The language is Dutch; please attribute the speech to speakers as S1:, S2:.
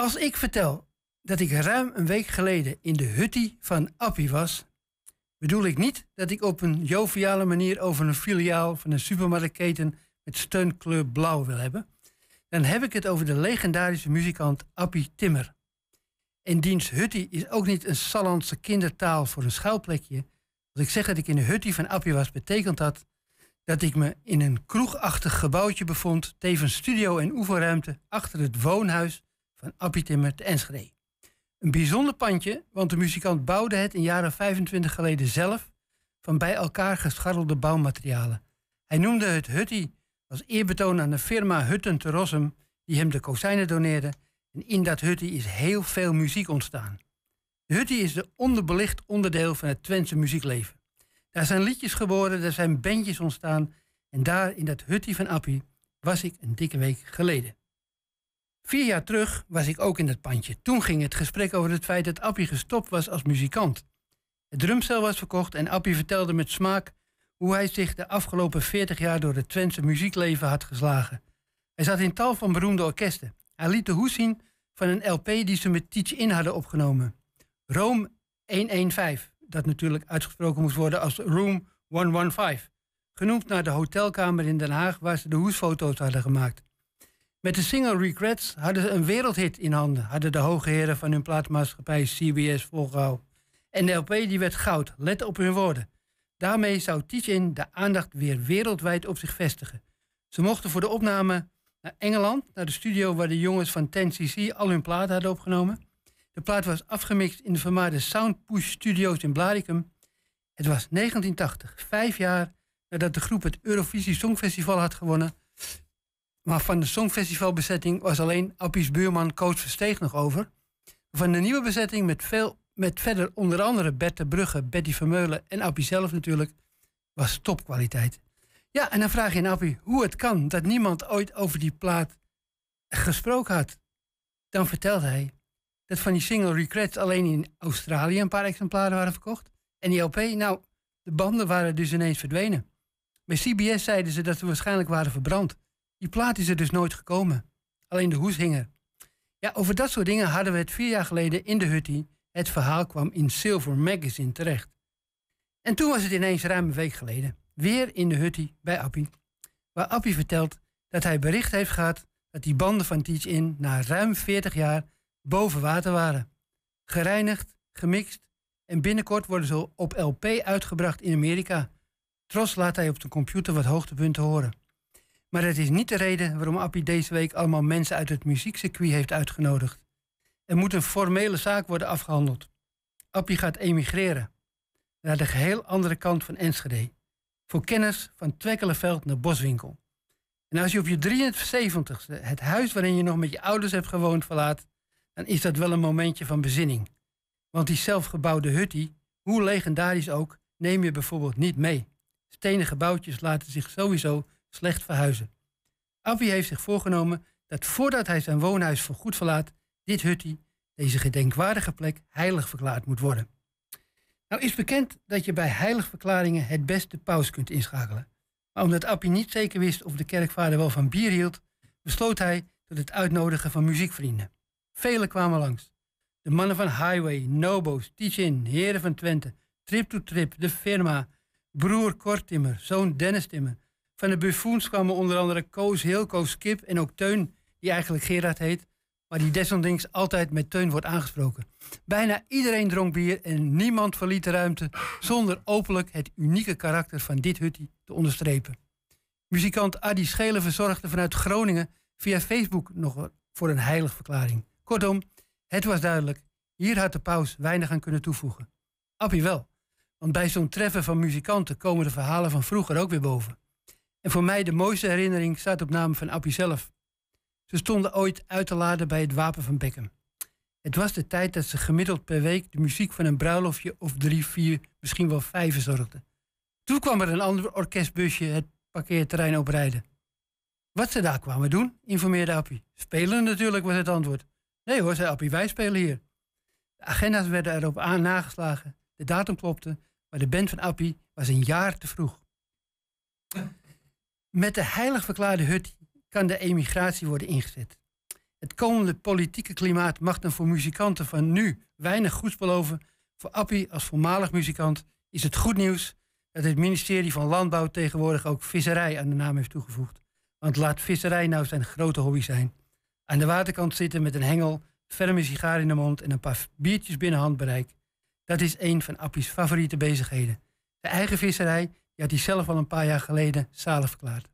S1: Als ik vertel dat ik ruim een week geleden in de hutty van Appie was, bedoel ik niet dat ik op een joviale manier over een filiaal van een supermarktketen met steunkleur blauw wil hebben. Dan heb ik het over de legendarische muzikant Appie Timmer. En diens hutty is ook niet een Sallandse kindertaal voor een schuilplekje. Als ik zeg dat ik in de hutty van Appie was, betekent dat dat ik me in een kroegachtig gebouwtje bevond, tevens studio en oefenruimte achter het woonhuis van Appie Timmer te Enschede. Een bijzonder pandje, want de muzikant bouwde het in jaren 25 geleden zelf van bij elkaar gescharrelde bouwmaterialen. Hij noemde het Hutty als eerbetoon aan de firma Hutten te Rossum die hem de kozijnen doneerde. En in dat Hutty is heel veel muziek ontstaan. De Hutty is de onderbelicht onderdeel van het Twentse muziekleven. Daar zijn liedjes geboren, daar zijn bandjes ontstaan. En daar in dat Hutty van Appie was ik een dikke week geleden. Vier jaar terug was ik ook in het pandje. Toen ging het gesprek over het feit dat Appie gestopt was als muzikant. Het drumstel was verkocht en Appie vertelde met smaak hoe hij zich de afgelopen 40 jaar door het Twentse muziekleven had geslagen. Hij zat in tal van beroemde orkesten. Hij liet de hoes zien van een LP die ze met Teach In hadden opgenomen. Room 115, dat natuurlijk uitgesproken moest worden als Room 115. Genoemd naar de hotelkamer in Den Haag waar ze de hoesfoto's hadden gemaakt. Met de single Regrets hadden ze een wereldhit in handen, hadden de hoge heren van hun plaatmaatschappij CBS volgehouden. En de LP die werd goud, let op hun woorden. Daarmee zou Teach-In de aandacht weer wereldwijd op zich vestigen. Ze mochten voor de opname naar Engeland, naar de studio waar de jongens van 10cc al hun platen hadden opgenomen. De plaat was afgemixt in de vermaarde Soundpush Studios in Blaricum. Het was 1980, vijf jaar nadat de groep het Eurovisie Songfestival had gewonnen maar van de Songfestivalbezetting was alleen Appies buurman Coach Versteeg nog over. Van de nieuwe bezetting met, veel, met verder onder andere Bert de Brugge, Betty Vermeulen en Appie zelf natuurlijk, was topkwaliteit. Ja, en dan vraag je aan Appie hoe het kan dat niemand ooit over die plaat gesproken had. Dan vertelt hij dat van die single Regrets alleen in Australië een paar exemplaren waren verkocht. En die LP, nou, de banden waren dus ineens verdwenen. Bij CBS zeiden ze dat ze waarschijnlijk waren verbrand. Die plaat is er dus nooit gekomen. Alleen de hoes hing er. Ja, over dat soort dingen hadden we het vier jaar geleden in de Hutty. Het verhaal kwam in Silver Magazine terecht. En toen was het ineens ruim een week geleden. Weer in de Hutty bij Appie. Waar Appie vertelt dat hij bericht heeft gehad dat die banden van Teach In na ruim 40 jaar boven water waren. Gereinigd, gemixt en binnenkort worden ze op LP uitgebracht in Amerika. Tros laat hij op de computer wat hoogtepunten horen. Maar dat is niet de reden waarom Appie deze week allemaal mensen uit het muziekcircuit heeft uitgenodigd. Er moet een formele zaak worden afgehandeld. Appie gaat emigreren naar de geheel andere kant van Enschede. Voor kennis van Twekkelenveld naar Boswinkel. En als je op je 73ste het huis waarin je nog met je ouders hebt gewoond verlaat, dan is dat wel een momentje van bezinning. Want die zelfgebouwde hutty, hoe legendarisch ook, neem je bijvoorbeeld niet mee. Stenen gebouwtjes laten zich sowieso slecht verhuizen. Avi heeft zich voorgenomen dat voordat hij zijn woonhuis voorgoed verlaat, dit huttie, deze gedenkwaardige plek, heilig verklaard moet worden. Nou is bekend dat je bij heiligverklaringen het beste paus kunt inschakelen. Maar omdat Appie niet zeker wist of de kerkvader wel van bier hield, besloot hij tot het uitnodigen van muziekvrienden. Velen kwamen langs. De mannen van Highway, Nobo's, Tichin, Heren van Twente, Trip to Trip, De Firma, broer Kortimmer, zoon Dennis Timmer, van de buffoons kwamen onder andere Koos, Heel, Koos Kip en ook Teun, die eigenlijk Gerard heet, maar die desondanks altijd met Teun wordt aangesproken. Bijna iedereen dronk bier en niemand verliet de ruimte zonder openlijk het unieke karakter van dit huttie te onderstrepen. Muzikant Adi Schelen verzorgde vanuit Groningen via Facebook nog voor een verklaring. Kortom, het was duidelijk, hier had de paus weinig aan kunnen toevoegen. Appie wel, want bij zo'n treffen van muzikanten komen de verhalen van vroeger ook weer boven. En voor mij de mooiste herinnering staat op naam van Appie zelf. Ze stonden ooit uit te laden bij het Wapen van Beckham. Het was de tijd dat ze gemiddeld per week de muziek van een bruiloftje of drie, vier, misschien wel vijf verzorgden. Toen kwam er een ander orkestbusje het parkeerterrein oprijden. Wat ze daar kwamen doen, informeerde Appie. Spelen natuurlijk was het antwoord. Nee hoor, zei Appie, wij spelen hier. De agenda's werden erop aan nageslagen, de datum klopte, maar de band van Appie was een jaar te vroeg. Met de heilig verklaarde hut kan de emigratie worden ingezet. Het komende politieke klimaat mag dan voor muzikanten van nu weinig goeds beloven. Voor Appie als voormalig muzikant is het goed nieuws dat het ministerie van Landbouw tegenwoordig ook visserij aan de naam heeft toegevoegd. Want laat visserij nou zijn grote hobby zijn. Aan de waterkant zitten met een hengel, ferme sigaar in de mond en een paar biertjes binnen handbereik. Dat is een van Appie's favoriete bezigheden. De eigen visserij die had zelf al een paar jaar geleden zalig verklaard.